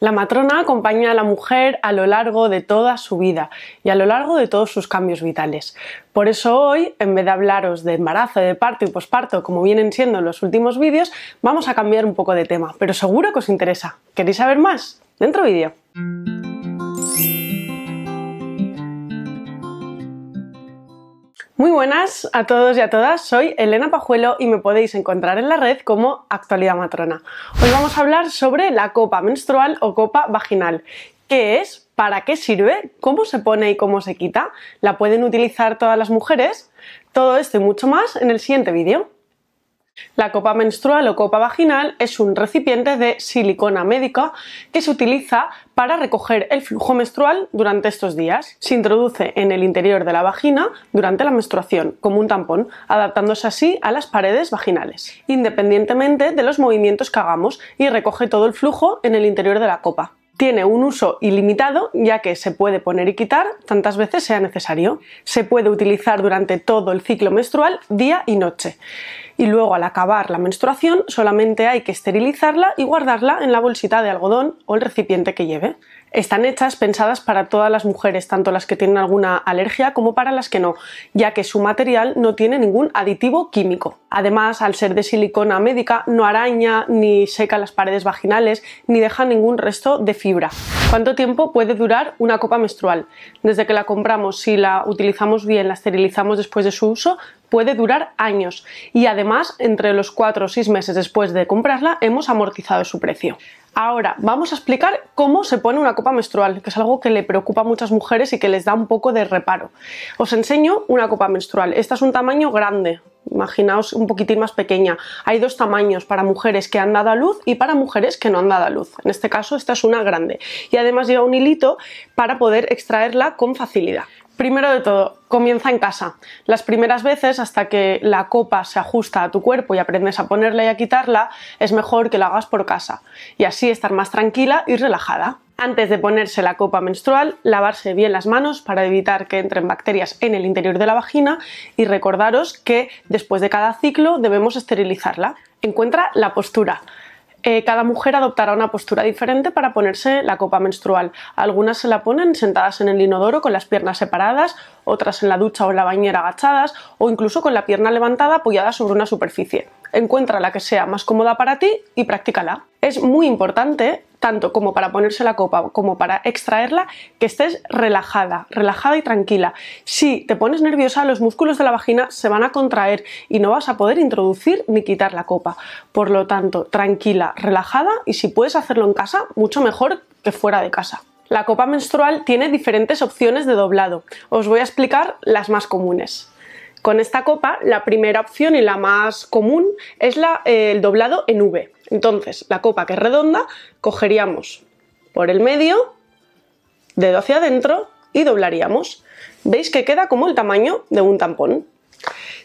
La matrona acompaña a la mujer a lo largo de toda su vida y a lo largo de todos sus cambios vitales. Por eso hoy, en vez de hablaros de embarazo, de parto y posparto, como vienen siendo en los últimos vídeos, vamos a cambiar un poco de tema, pero seguro que os interesa. ¿Queréis saber más? Dentro vídeo. Muy buenas a todos y a todas, soy Elena Pajuelo y me podéis encontrar en la red como Actualidad Matrona. Hoy vamos a hablar sobre la copa menstrual o copa vaginal. ¿Qué es? ¿Para qué sirve? ¿Cómo se pone y cómo se quita? ¿La pueden utilizar todas las mujeres? Todo esto y mucho más en el siguiente vídeo. La copa menstrual o copa vaginal es un recipiente de silicona médica que se utiliza para recoger el flujo menstrual durante estos días. Se introduce en el interior de la vagina durante la menstruación, como un tampón, adaptándose así a las paredes vaginales, independientemente de los movimientos que hagamos y recoge todo el flujo en el interior de la copa. Tiene un uso ilimitado ya que se puede poner y quitar tantas veces sea necesario. Se puede utilizar durante todo el ciclo menstrual, día y noche. Y luego al acabar la menstruación solamente hay que esterilizarla y guardarla en la bolsita de algodón o el recipiente que lleve. Están hechas pensadas para todas las mujeres, tanto las que tienen alguna alergia como para las que no, ya que su material no tiene ningún aditivo químico. Además, al ser de silicona médica, no araña, ni seca las paredes vaginales, ni deja ningún resto de fibra ¿Cuánto tiempo puede durar una copa menstrual? Desde que la compramos, si la utilizamos bien, la esterilizamos después de su uso, puede durar años y además entre los 4 o 6 meses después de comprarla hemos amortizado su precio. Ahora vamos a explicar cómo se pone una copa menstrual, que es algo que le preocupa a muchas mujeres y que les da un poco de reparo. Os enseño una copa menstrual. Esta es un tamaño grande, imaginaos un poquitín más pequeña. Hay dos tamaños, para mujeres que han dado a luz y para mujeres que no han dado a luz. En este caso esta es una grande y además lleva un hilito para poder extraerla con facilidad. Primero de todo, comienza en casa. Las primeras veces, hasta que la copa se ajusta a tu cuerpo y aprendes a ponerla y a quitarla, es mejor que la hagas por casa y así estar más tranquila y relajada. Antes de ponerse la copa menstrual, lavarse bien las manos para evitar que entren bacterias en el interior de la vagina y recordaros que después de cada ciclo debemos esterilizarla. Encuentra la postura. Eh, cada mujer adoptará una postura diferente para ponerse la copa menstrual. Algunas se la ponen sentadas en el inodoro con las piernas separadas, otras en la ducha o en la bañera agachadas o incluso con la pierna levantada apoyada sobre una superficie encuentra la que sea más cómoda para ti y practícala. Es muy importante, tanto como para ponerse la copa como para extraerla, que estés relajada, relajada y tranquila. Si te pones nerviosa, los músculos de la vagina se van a contraer y no vas a poder introducir ni quitar la copa. Por lo tanto, tranquila, relajada y si puedes hacerlo en casa, mucho mejor que fuera de casa. La copa menstrual tiene diferentes opciones de doblado. Os voy a explicar las más comunes. Con esta copa, la primera opción y la más común es el doblado en V. Entonces, la copa que es redonda, cogeríamos por el medio, dedo hacia adentro y doblaríamos. Veis que queda como el tamaño de un tampón.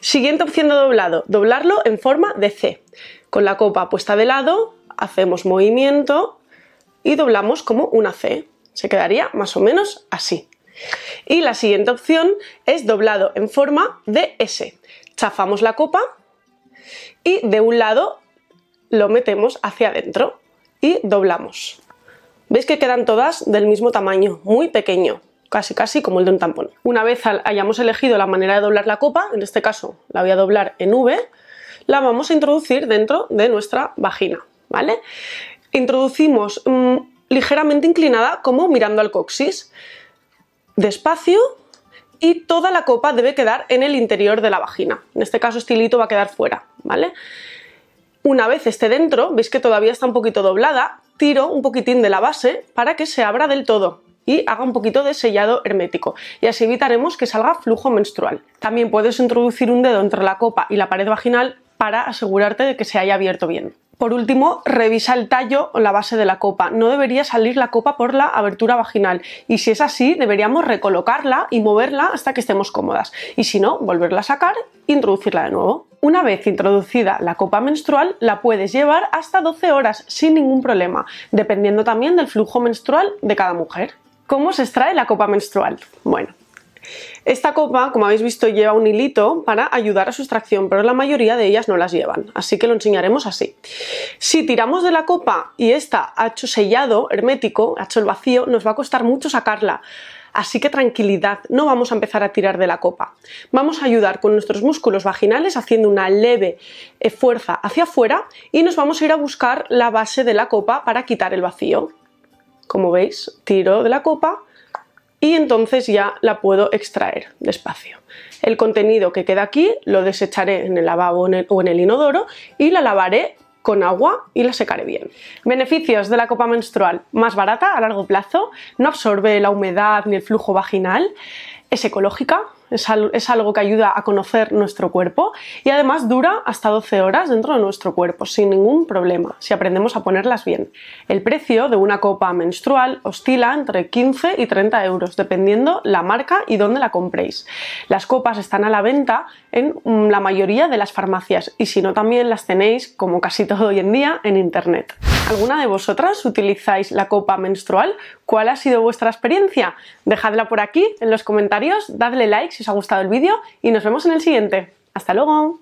Siguiente opción de doblado, doblarlo en forma de C. Con la copa puesta de lado, hacemos movimiento y doblamos como una C. Se quedaría más o menos así. Y la siguiente opción es doblado en forma de S. Chafamos la copa y de un lado lo metemos hacia adentro y doblamos. ¿Veis que quedan todas del mismo tamaño, muy pequeño, casi casi como el de un tampón? Una vez hayamos elegido la manera de doblar la copa, en este caso la voy a doblar en V, la vamos a introducir dentro de nuestra vagina, ¿vale? Introducimos mm, ligeramente inclinada como mirando al coxis despacio y toda la copa debe quedar en el interior de la vagina. En este caso estilito va a quedar fuera, ¿vale? Una vez esté dentro, veis que todavía está un poquito doblada, tiro un poquitín de la base para que se abra del todo y haga un poquito de sellado hermético y así evitaremos que salga flujo menstrual. También puedes introducir un dedo entre la copa y la pared vaginal para asegurarte de que se haya abierto bien. Por último, revisa el tallo o la base de la copa. No debería salir la copa por la abertura vaginal y si es así, deberíamos recolocarla y moverla hasta que estemos cómodas. Y si no, volverla a sacar e introducirla de nuevo. Una vez introducida la copa menstrual, la puedes llevar hasta 12 horas sin ningún problema, dependiendo también del flujo menstrual de cada mujer. ¿Cómo se extrae la copa menstrual? Bueno, esta copa, como habéis visto, lleva un hilito para ayudar a su extracción, pero la mayoría de ellas no las llevan, así que lo enseñaremos así. Si tiramos de la copa y esta ha hecho sellado hermético, ha hecho el vacío, nos va a costar mucho sacarla. Así que tranquilidad, no vamos a empezar a tirar de la copa. Vamos a ayudar con nuestros músculos vaginales haciendo una leve eh, fuerza hacia afuera y nos vamos a ir a buscar la base de la copa para quitar el vacío. Como veis, tiro de la copa y entonces ya la puedo extraer despacio. El contenido que queda aquí lo desecharé en el lavabo o en el inodoro y la lavaré con agua y la secaré bien. Beneficios de la copa menstrual. Más barata a largo plazo, no absorbe la humedad ni el flujo vaginal, es ecológica, es, algo que ayuda a conocer nuestro cuerpo y además dura hasta 12 horas dentro de nuestro cuerpo sin ningún problema, si aprendemos a ponerlas bien. El precio de una copa menstrual oscila entre 15 y 30 euros, dependiendo la marca y dónde la compréis. Las copas están a la venta en la mayoría de las farmacias y si no también las tenéis, como casi todo hoy en día, en internet. ¿Alguna de vosotras utilizáis la copa menstrual? ¿Cuál ha sido vuestra experiencia? Dejadla por aquí en los comentarios, dadle like si os ha gustado el vídeo y nos vemos en el siguiente. ¡Hasta luego!